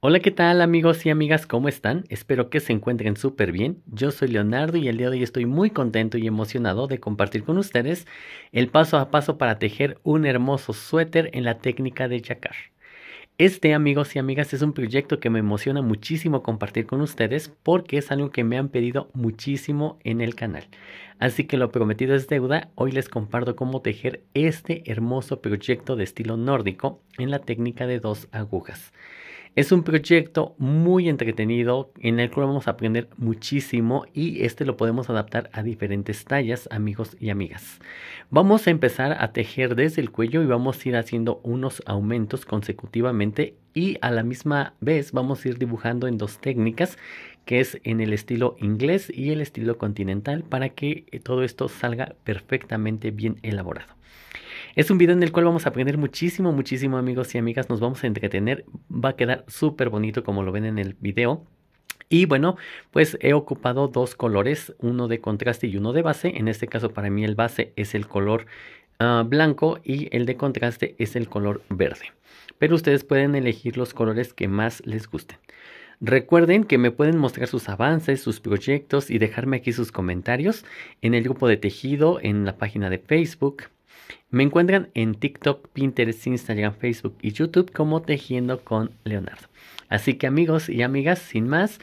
Hola, ¿qué tal amigos y amigas? ¿Cómo están? Espero que se encuentren súper bien. Yo soy Leonardo y el día de hoy estoy muy contento y emocionado de compartir con ustedes el paso a paso para tejer un hermoso suéter en la técnica de jacar. Este, amigos y amigas, es un proyecto que me emociona muchísimo compartir con ustedes porque es algo que me han pedido muchísimo en el canal. Así que lo prometido es deuda, hoy les comparto cómo tejer este hermoso proyecto de estilo nórdico en la técnica de dos agujas. Es un proyecto muy entretenido en el cual vamos a aprender muchísimo y este lo podemos adaptar a diferentes tallas, amigos y amigas. Vamos a empezar a tejer desde el cuello y vamos a ir haciendo unos aumentos consecutivamente y a la misma vez vamos a ir dibujando en dos técnicas que es en el estilo inglés y el estilo continental para que todo esto salga perfectamente bien elaborado. Es un video en el cual vamos a aprender muchísimo, muchísimo amigos y amigas. Nos vamos a entretener. Va a quedar súper bonito como lo ven en el video. Y bueno, pues he ocupado dos colores, uno de contraste y uno de base. En este caso para mí el base es el color ah, blanco y el de contraste es el color verde. Pero ustedes pueden elegir los colores que más les gusten. Recuerden que me pueden mostrar sus avances, sus proyectos y dejarme aquí sus comentarios en el grupo de tejido, en la página de Facebook, me encuentran en TikTok, Pinterest, Instagram, Facebook y YouTube como Tejiendo con Leonardo. Así que amigos y amigas, sin más,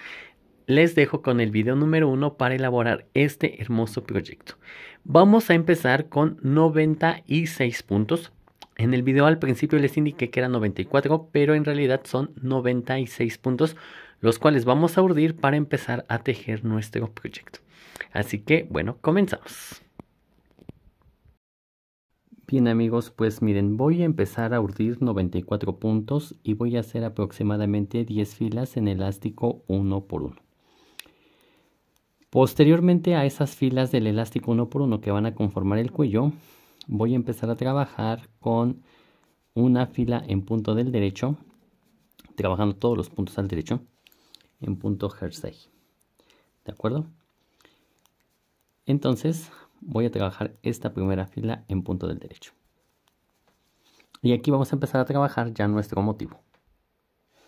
les dejo con el video número uno para elaborar este hermoso proyecto. Vamos a empezar con 96 puntos. En el video al principio les indiqué que eran 94, pero en realidad son 96 puntos, los cuales vamos a urdir para empezar a tejer nuestro proyecto. Así que, bueno, comenzamos. Bien amigos, pues miren, voy a empezar a urdir 94 puntos y voy a hacer aproximadamente 10 filas en elástico 1 por 1 Posteriormente a esas filas del elástico 1 por 1 que van a conformar el cuello, voy a empezar a trabajar con una fila en punto del derecho, trabajando todos los puntos al derecho, en punto jersey. ¿De acuerdo? Entonces voy a trabajar esta primera fila en punto del derecho. Y aquí vamos a empezar a trabajar ya nuestro motivo.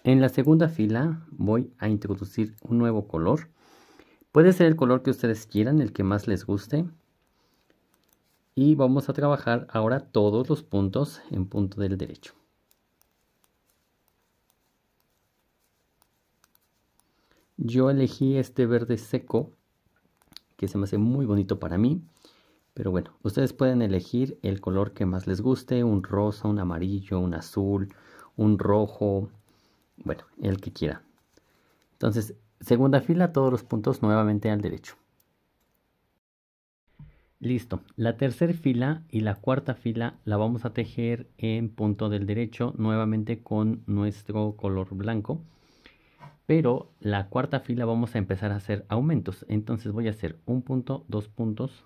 En la segunda fila voy a introducir un nuevo color. Puede ser el color que ustedes quieran, el que más les guste. Y vamos a trabajar ahora todos los puntos en punto del derecho. Yo elegí este verde seco que se me hace muy bonito para mí. Pero bueno, ustedes pueden elegir el color que más les guste, un rosa, un amarillo, un azul, un rojo, bueno, el que quieran. Entonces, segunda fila, todos los puntos nuevamente al derecho. Listo, la tercera fila y la cuarta fila la vamos a tejer en punto del derecho nuevamente con nuestro color blanco. Pero la cuarta fila vamos a empezar a hacer aumentos. Entonces voy a hacer un punto, dos puntos,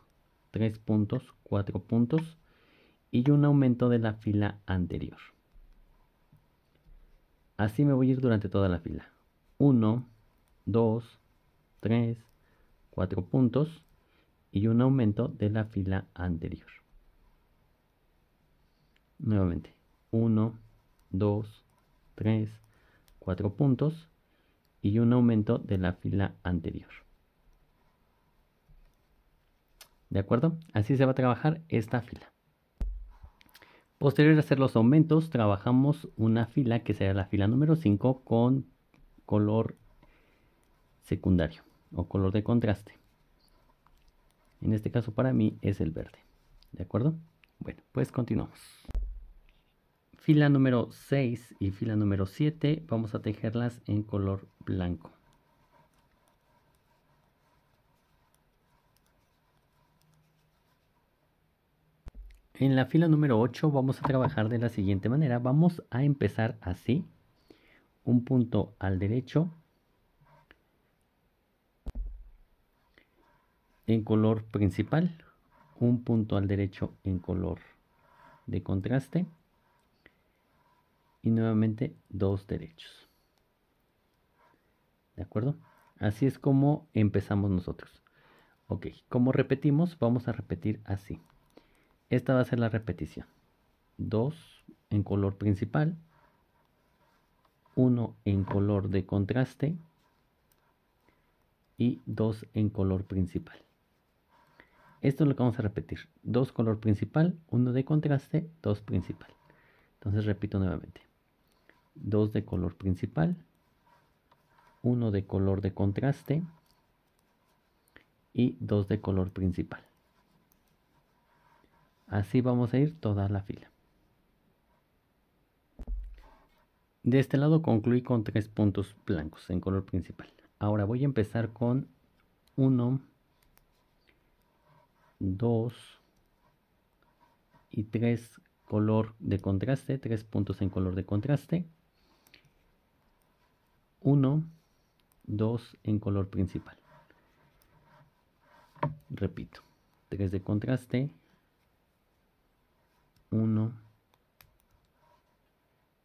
3 puntos, 4 puntos y un aumento de la fila anterior. Así me voy a ir durante toda la fila. 1, 2, 3, 4 puntos y un aumento de la fila anterior. Nuevamente, 1, 2, 3, 4 puntos y un aumento de la fila anterior. ¿De acuerdo? Así se va a trabajar esta fila. Posterior a hacer los aumentos, trabajamos una fila que será la fila número 5 con color secundario o color de contraste. En este caso para mí es el verde. ¿De acuerdo? Bueno, pues continuamos. Fila número 6 y fila número 7 vamos a tejerlas en color blanco. En la fila número 8 vamos a trabajar de la siguiente manera. Vamos a empezar así. Un punto al derecho. En color principal. Un punto al derecho en color de contraste. Y nuevamente dos derechos. ¿De acuerdo? Así es como empezamos nosotros. Ok, como repetimos, vamos a repetir así. Esta va a ser la repetición. 2 en color principal, 1 en color de contraste y 2 en color principal. Esto es lo que vamos a repetir. 2 color principal, 1 de contraste, 2 principal. Entonces repito nuevamente. 2 de color principal, 1 de color de contraste y 2 de color principal. Así vamos a ir toda la fila. De este lado concluí con tres puntos blancos en color principal. Ahora voy a empezar con uno, dos y tres color de contraste, tres puntos en color de contraste. Uno, 2 en color principal. Repito, tres de contraste, 1,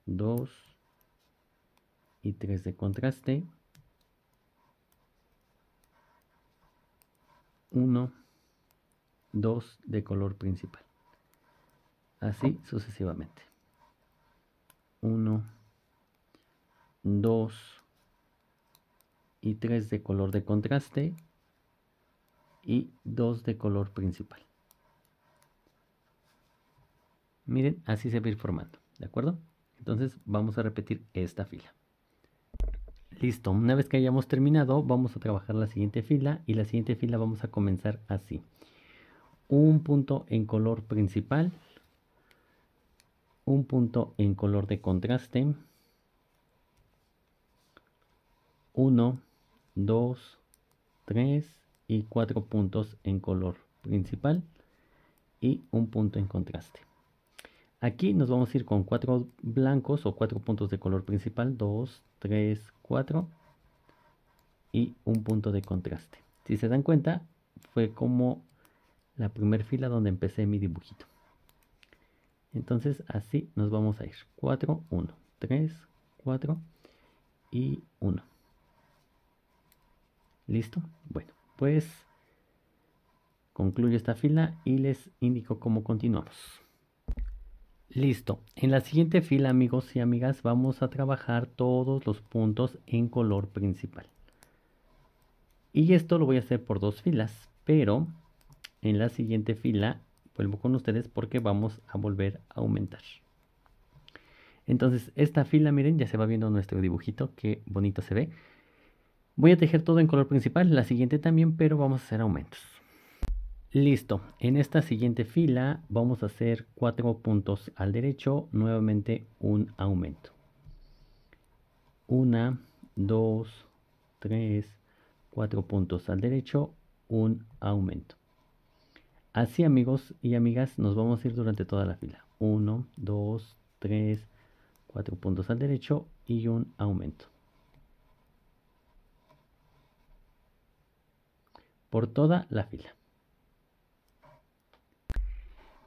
2 y 3 de contraste. 1, 2 de color principal. Así sucesivamente. 1, 2 y 3 de color de contraste y 2 de color principal. Miren, así se va a ir formando, ¿de acuerdo? Entonces vamos a repetir esta fila. Listo, una vez que hayamos terminado, vamos a trabajar la siguiente fila y la siguiente fila vamos a comenzar así. Un punto en color principal, un punto en color de contraste, uno, dos, tres y cuatro puntos en color principal y un punto en contraste. Aquí nos vamos a ir con cuatro blancos o cuatro puntos de color principal, dos, tres, cuatro, y un punto de contraste. Si se dan cuenta, fue como la primera fila donde empecé mi dibujito. Entonces así nos vamos a ir. 4, 1, 3, 4 y 1. ¿Listo? Bueno, pues concluyo esta fila y les indico cómo continuamos. Listo. En la siguiente fila, amigos y amigas, vamos a trabajar todos los puntos en color principal. Y esto lo voy a hacer por dos filas, pero en la siguiente fila vuelvo con ustedes porque vamos a volver a aumentar. Entonces, esta fila, miren, ya se va viendo nuestro dibujito, qué bonito se ve. Voy a tejer todo en color principal, la siguiente también, pero vamos a hacer aumentos. Listo, en esta siguiente fila vamos a hacer cuatro puntos al derecho, nuevamente un aumento. Una, 2, tres, cuatro puntos al derecho, un aumento. Así amigos y amigas nos vamos a ir durante toda la fila. 1, 2, 3, 4 puntos al derecho y un aumento. Por toda la fila.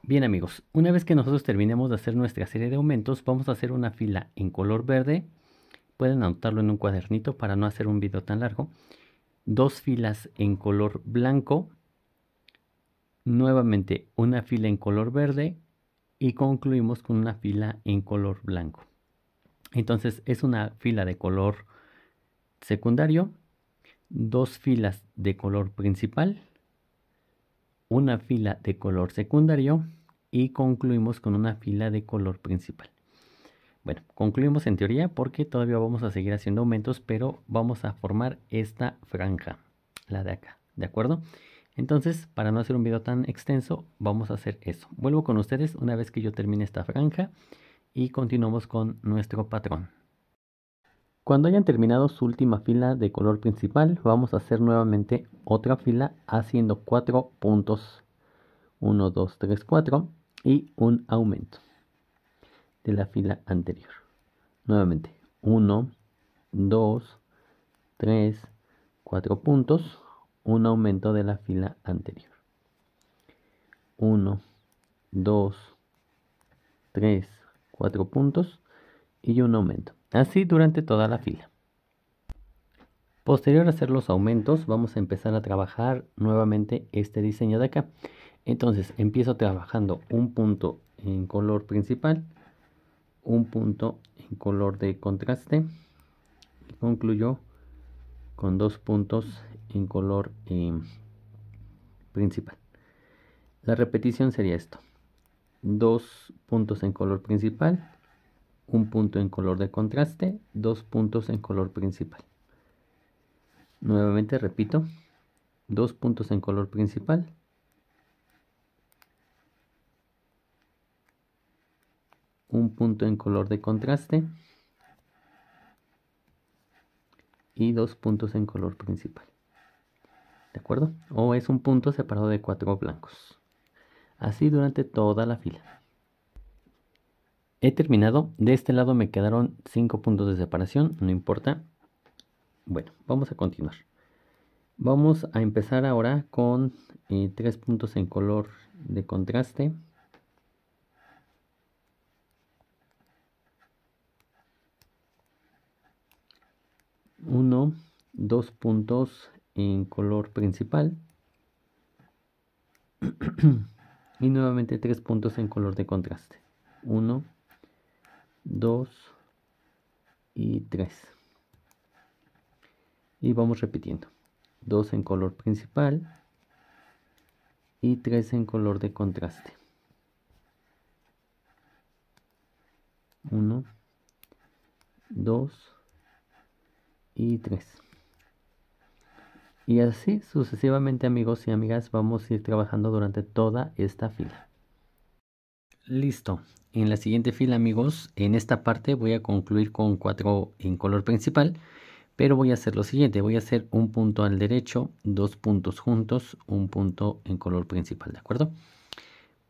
Bien amigos, una vez que nosotros terminemos de hacer nuestra serie de aumentos, vamos a hacer una fila en color verde. Pueden anotarlo en un cuadernito para no hacer un video tan largo. Dos filas en color blanco. Nuevamente una fila en color verde. Y concluimos con una fila en color blanco. Entonces es una fila de color secundario. Dos filas de color principal una fila de color secundario y concluimos con una fila de color principal. Bueno, concluimos en teoría porque todavía vamos a seguir haciendo aumentos, pero vamos a formar esta franja, la de acá, ¿de acuerdo? Entonces, para no hacer un video tan extenso, vamos a hacer eso. Vuelvo con ustedes una vez que yo termine esta franja y continuamos con nuestro patrón. Cuando hayan terminado su última fila de color principal, vamos a hacer nuevamente otra fila haciendo cuatro puntos. 1, 2, 3, 4 y un aumento de la fila anterior. Nuevamente, 1, 2, 3, 4 puntos, un aumento de la fila anterior. 1, 2, 3, 4 puntos y un aumento. Así durante toda la fila. Posterior a hacer los aumentos, vamos a empezar a trabajar nuevamente este diseño de acá. Entonces, empiezo trabajando un punto en color principal, un punto en color de contraste y concluyo con dos puntos en color em, principal. La repetición sería esto. Dos puntos en color principal, un punto en color de contraste, dos puntos en color principal. Nuevamente repito, dos puntos en color principal. Un punto en color de contraste. Y dos puntos en color principal. ¿De acuerdo? O es un punto separado de cuatro blancos. Así durante toda la fila. He terminado. De este lado me quedaron cinco puntos de separación. No importa. Bueno, vamos a continuar. Vamos a empezar ahora con eh, tres puntos en color de contraste. Uno, dos puntos en color principal. y nuevamente tres puntos en color de contraste. Uno, dos y tres y vamos repitiendo. Dos en color principal y tres en color de contraste. Uno, dos y tres. Y así sucesivamente amigos y amigas vamos a ir trabajando durante toda esta fila. Listo. En la siguiente fila amigos, en esta parte voy a concluir con cuatro en color principal pero voy a hacer lo siguiente, voy a hacer un punto al derecho, dos puntos juntos, un punto en color principal, ¿de acuerdo?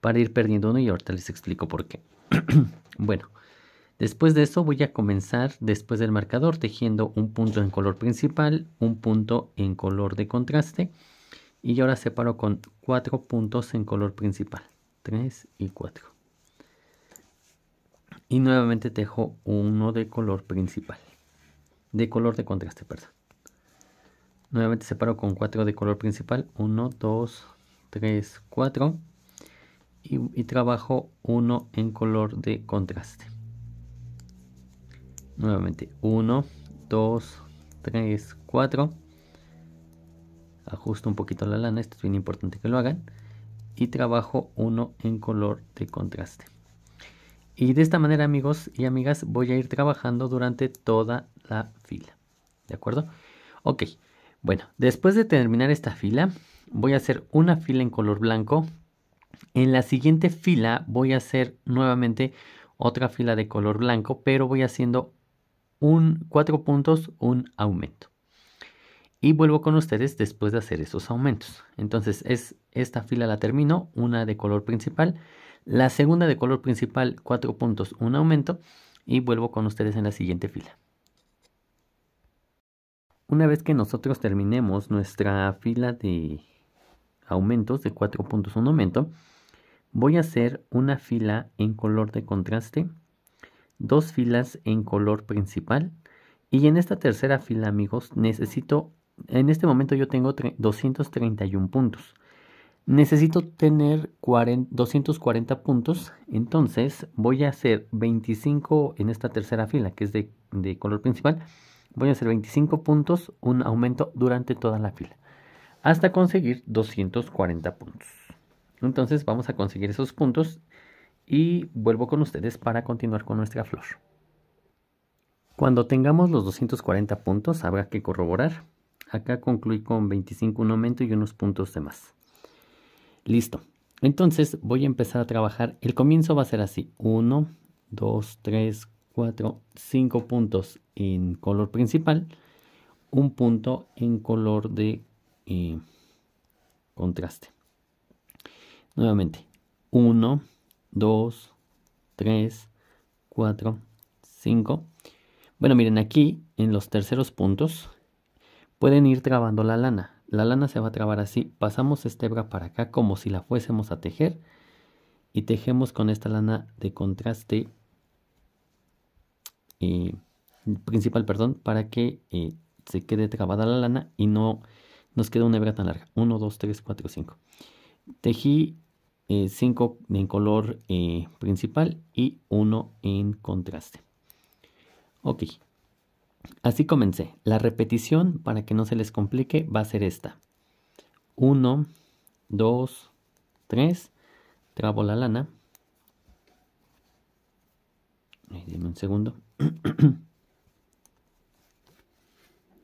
Para ir perdiendo uno y ahorita les explico por qué. bueno, después de eso voy a comenzar después del marcador tejiendo un punto en color principal, un punto en color de contraste y ahora separo con cuatro puntos en color principal, tres y cuatro, Y nuevamente tejo uno de color principal de color de contraste, perdón. Nuevamente separo con 4 de color principal, 1, 2, 3, 4 y, trabajo 1 en color de contraste. Nuevamente 1, 2, 3, 4. Ajusto un poquito la lana, esto es bien importante que lo hagan. Y trabajo 1 en color de contraste. Y de esta manera, amigos y amigas, voy a ir trabajando durante toda la fila. ¿De acuerdo? Ok. Bueno, después de terminar esta fila, voy a hacer una fila en color blanco. En la siguiente fila voy a hacer nuevamente otra fila de color blanco, pero voy haciendo un cuatro puntos, un aumento. Y vuelvo con ustedes después de hacer esos aumentos. Entonces, es esta fila la termino, una de color principal la segunda de color principal, 4 puntos, un aumento. Y vuelvo con ustedes en la siguiente fila. Una vez que nosotros terminemos nuestra fila de aumentos de 4 puntos, un aumento, voy a hacer una fila en color de contraste, dos filas en color principal y en esta tercera fila amigos necesito, en este momento yo tengo 231 puntos. Necesito tener 240 puntos, entonces voy a hacer 25 en esta tercera fila, que es de, de, color principal. Voy a hacer 25 puntos, un aumento durante toda la fila, hasta conseguir 240 puntos. Entonces vamos a conseguir esos puntos y vuelvo con ustedes para continuar con nuestra flor. Cuando tengamos los 240 puntos habrá que corroborar. Acá concluí con 25 un aumento y unos puntos de más. Listo. Entonces voy a empezar a trabajar. El comienzo va a ser así. 1, 2, 3, 4, 5 puntos en color principal. Un punto en color de eh, contraste. Nuevamente. 1, 2, 3, 4, 5. Bueno, miren aquí en los terceros puntos pueden ir trabando la lana. La lana se va a trabar así. Pasamos esta hebra para acá como si la fuésemos a tejer. Y tejemos con esta lana de contraste eh, principal, perdón, para que eh, se quede trabada la lana y no nos quede una hebra tan larga. 1, 2, 3, 4, 5. Tejí 5 eh, en color principal y 1 en contraste. Ok, Así comencé. La repetición, para que no se les complique, va a ser esta. 1, 2, 3. Trabo la lana. dime un segundo.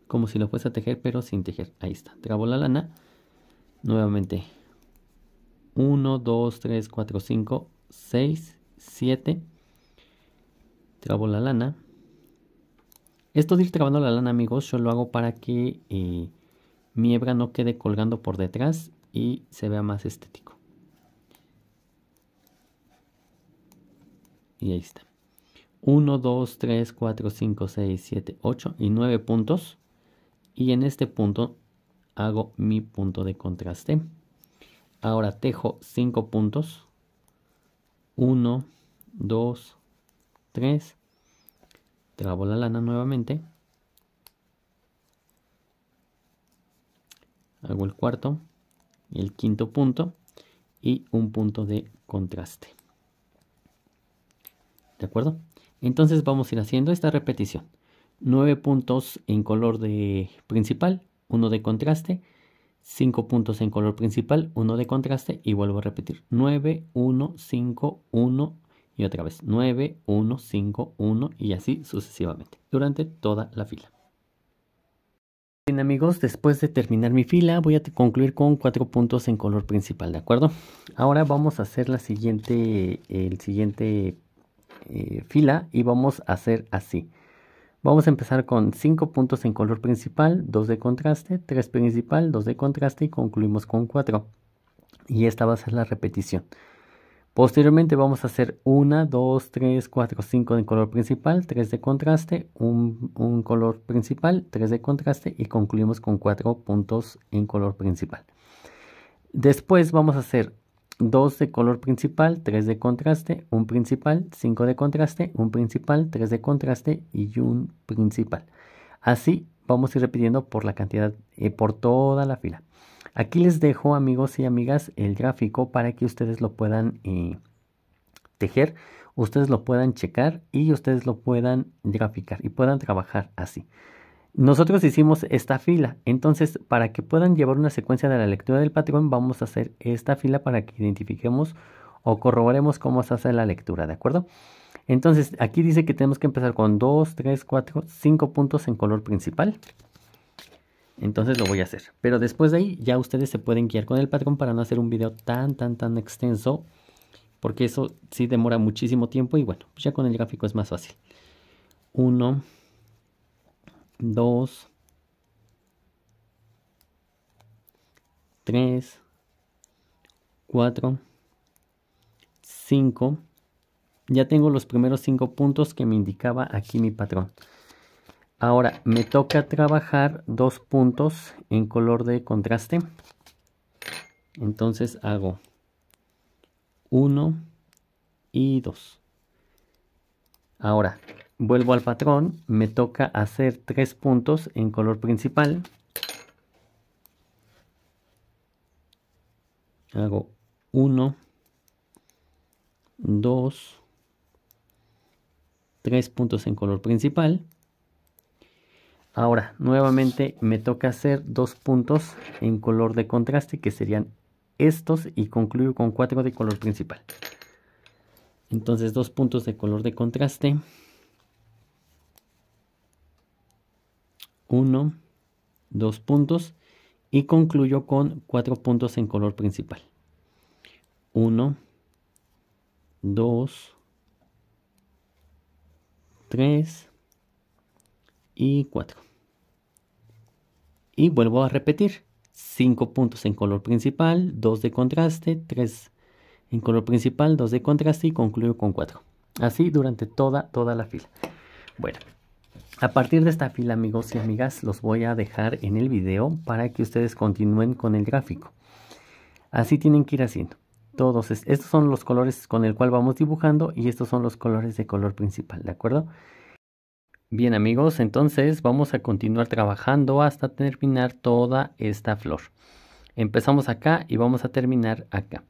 Como si lo fuese a tejer, pero sin tejer. Ahí está. Trabo la lana. Nuevamente. 1, 2, 3, 4, 5, 6, 7. Trabo la lana. Esto de ir trabando la lana, amigos, yo lo hago para que eh, mi hebra no quede colgando por detrás y se vea más estético. Y ahí está. 1, 2, 3, 4, 5, 6, 7, 8 y 9 puntos. Y en este punto hago mi punto de contraste. Ahora tejo 5 puntos. 1, 2, 3, Trabo la lana nuevamente. Hago el cuarto, el quinto punto y un punto de contraste. ¿De acuerdo? Entonces vamos a ir haciendo esta repetición. nueve puntos en color de principal, uno de contraste, cinco puntos en color principal, uno de contraste y vuelvo a repetir. nueve, uno, cinco, uno, y otra vez 9, 1, 5, 1 y así sucesivamente durante toda la fila. Bien amigos, después de terminar mi fila voy a concluir con cuatro puntos en color principal, ¿de acuerdo? Ahora vamos a hacer la siguiente, el siguiente eh, fila y vamos a hacer así. Vamos a empezar con 5 puntos en color principal, 2 de contraste, 3 principal, 2 de contraste y concluimos con 4. Y esta va a ser la repetición. Posteriormente vamos a hacer 1, 2, 3, 4, 5 de color principal, 3 de contraste, un, color principal, 3 de contraste y concluimos con 4 puntos en color principal. Después vamos a hacer 2 de color principal, 3 de contraste, 1 principal, 5 de contraste, 1 principal, 3 de contraste y 1 principal. Así vamos a ir repitiendo por la cantidad, eh, por toda la fila. Aquí les dejo amigos y amigas el gráfico para que ustedes lo puedan eh, tejer, ustedes lo puedan checar y ustedes lo puedan graficar y puedan trabajar así. Nosotros hicimos esta fila, entonces para que puedan llevar una secuencia de la lectura del patrón vamos a hacer esta fila para que identifiquemos o corroboremos cómo se hace la lectura, ¿de acuerdo? Entonces aquí dice que tenemos que empezar con 2, 3, 4, 5 puntos en color principal. Entonces lo voy a hacer. Pero después de ahí ya ustedes se pueden guiar con el patrón para no hacer un video tan, tan, tan extenso. Porque eso sí demora muchísimo tiempo y bueno, pues ya con el gráfico es más fácil. Uno. Dos. Tres. Cuatro. Cinco. Ya tengo los primeros cinco puntos que me indicaba aquí mi patrón. Ahora me toca trabajar dos puntos en color de contraste. Entonces hago 1 y 2. Ahora vuelvo al patrón, me toca hacer tres puntos en color principal. Hago 1, 2, tres puntos en color principal. Ahora, nuevamente me toca hacer dos puntos en color de contraste que serían estos y concluyo con cuatro de color principal. Entonces, dos puntos de color de contraste. Uno, dos puntos y concluyo con cuatro puntos en color principal. Uno, dos, tres, y 4. Y vuelvo a repetir, 5 puntos en color principal, 2 de contraste, 3 en color principal, 2 de contraste y concluyo con 4. Así durante toda, toda la fila. Bueno, a partir de esta fila, amigos y amigas, los voy a dejar en el video para que ustedes continúen con el gráfico. Así tienen que ir haciendo. Todos estos son los colores con el cual vamos dibujando y estos son los colores de color principal, ¿de acuerdo? Bien amigos, entonces vamos a continuar trabajando hasta terminar toda esta flor. Empezamos acá y vamos a terminar acá.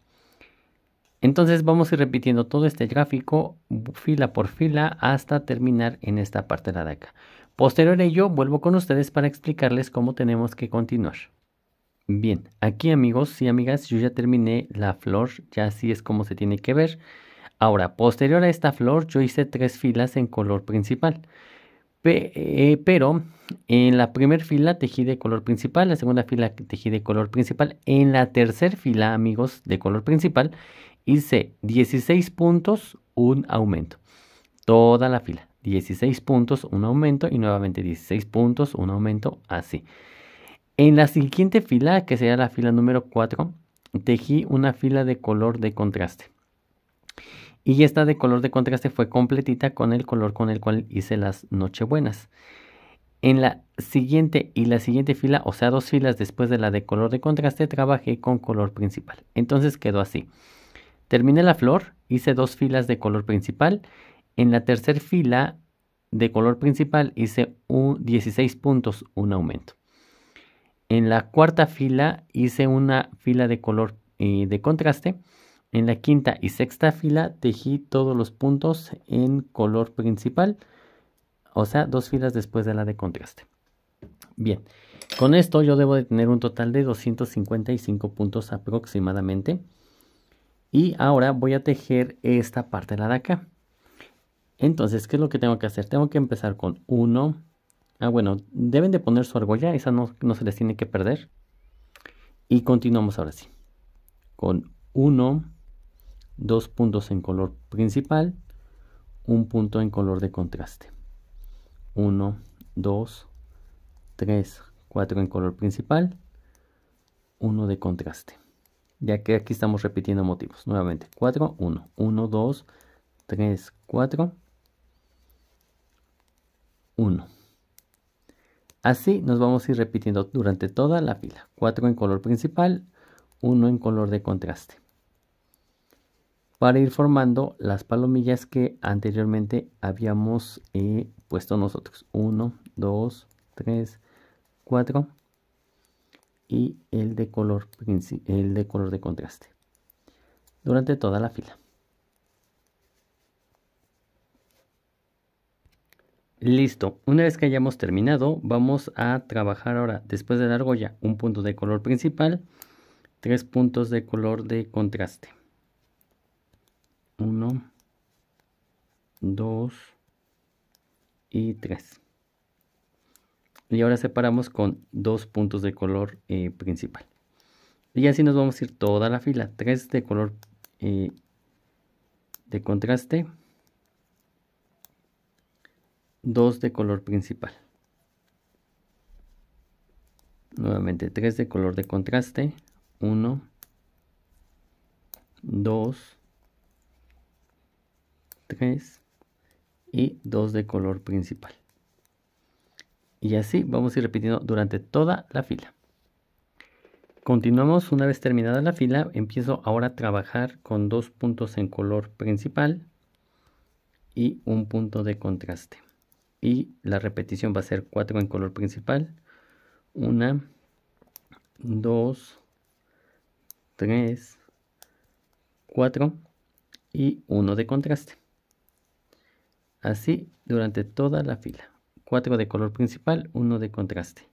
Entonces vamos a ir repitiendo todo este gráfico fila por fila hasta terminar en esta parte de acá. Posterior a ello vuelvo con ustedes para explicarles cómo tenemos que continuar. Bien, aquí amigos y amigas yo ya terminé la flor, ya así es como se tiene que ver. Ahora, posterior a esta flor yo hice tres filas en color principal. Eh, pero en la primera fila tejí de color principal, la segunda fila tejí de color principal, en la tercera fila, amigos, de color principal, hice 16 puntos, un aumento. Toda la fila, 16 puntos, un aumento y nuevamente 16 puntos, un aumento, así. En la siguiente fila, que sería la fila número 4, tejí una fila de color de contraste. Y esta de color de contraste fue completita con el color con el cual hice las nochebuenas. En la siguiente y la siguiente fila, o sea, dos filas después de la de color de contraste, trabajé con color principal. Entonces quedó así. Terminé la flor, hice dos filas de color principal. En la tercera fila de color principal hice un 16 puntos, un aumento. En la cuarta fila hice una fila de color eh, de contraste en la quinta y sexta fila tejí todos los puntos en color principal, o sea, dos filas después de la de contraste. Bien, con esto yo debo de tener un total de 255 puntos aproximadamente. Y ahora voy a tejer esta parte de la de acá. Entonces, ¿qué es lo que tengo que hacer? Tengo que empezar con uno. Ah, bueno, deben de poner su argolla, esa no, no se les tiene que perder. Y continuamos ahora sí. Con uno dos puntos en color principal, un punto en color de contraste. 1, 2, 3, 4 en color principal, uno de contraste. Ya que aquí estamos repitiendo motivos. Nuevamente, 4, 1, 1, 2, 3, 4, 1. Así nos vamos a ir repitiendo durante toda la fila. 4 en color principal, uno en color de contraste para ir formando las palomillas que anteriormente habíamos eh, puesto nosotros 1 2 3 4 y el de color el de color de contraste durante toda la fila Listo, una vez que hayamos terminado, vamos a trabajar ahora, después de la argolla, un punto de color principal, tres puntos de color de contraste. 1, 2 y 3. Y ahora separamos con dos puntos de color eh, principal. Y así nos vamos a ir toda la fila. 3 de color eh, de contraste. 2 de color principal. Nuevamente 3 de color de contraste. 1, 2 3 y 2 de color principal. Y así vamos a ir repitiendo durante toda la fila. Continuamos una vez terminada la fila, empiezo ahora a trabajar con dos puntos en color principal y un punto de contraste. Y la repetición va a ser 4 en color principal, 1, 2, 3, 4 y 1 de contraste. Así durante toda la fila. Cuatro de color principal, uno de contraste.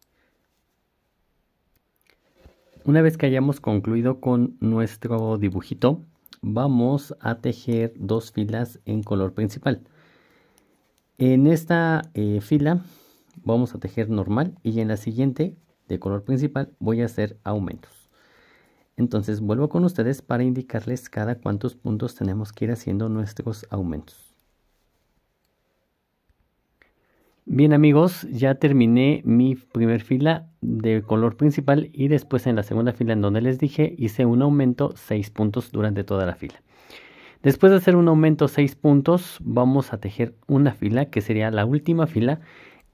Una vez que hayamos concluido con nuestro dibujito, vamos a tejer dos filas en color principal. En esta eh, fila vamos a tejer normal y en la siguiente de color principal voy a hacer aumentos. Entonces vuelvo con ustedes para indicarles cada cuántos puntos tenemos que ir haciendo nuestros aumentos. Bien amigos, ya terminé mi primer fila de color principal y después en la segunda fila en donde les dije hice un aumento 6 puntos durante toda la fila. Después de hacer un aumento 6 puntos vamos a tejer una fila que sería la última fila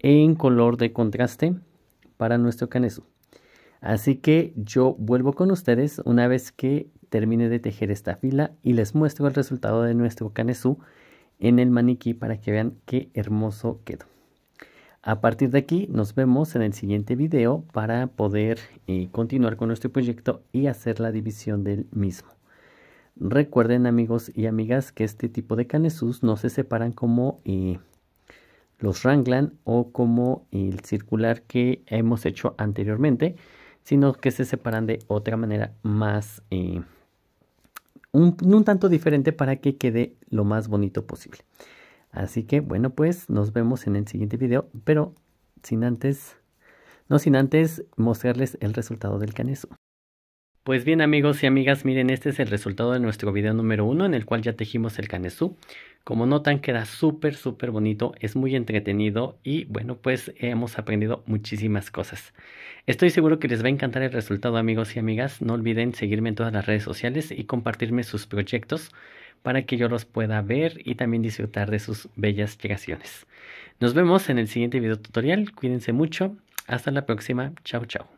en color de contraste para nuestro canesu. Así que yo vuelvo con ustedes una vez que termine de tejer esta fila y les muestro el resultado de nuestro canesú en el maniquí para que vean qué hermoso quedó. A partir de aquí nos vemos en el siguiente video para poder eh, continuar con nuestro proyecto y hacer la división del mismo. Recuerden amigos y amigas que este tipo de canesús no se separan como eh, los Ranglan o como el circular que hemos hecho anteriormente, sino que se separan de otra manera más, eh, un, un tanto diferente para que quede lo más bonito posible. Así que bueno, pues nos vemos en el siguiente video, pero sin antes, no sin antes mostrarles el resultado del canesú. Pues bien amigos y amigas, miren, este es el resultado de nuestro video número uno en el cual ya tejimos el canesú. Como notan queda súper súper bonito, es muy entretenido y bueno pues hemos aprendido muchísimas cosas. Estoy seguro que les va a encantar el resultado amigos y amigas, no olviden seguirme en todas las redes sociales y compartirme sus proyectos para que yo los pueda ver y también disfrutar de sus bellas llegaciones. Nos vemos en el siguiente video tutorial. Cuídense mucho. Hasta la próxima. Chao, chao.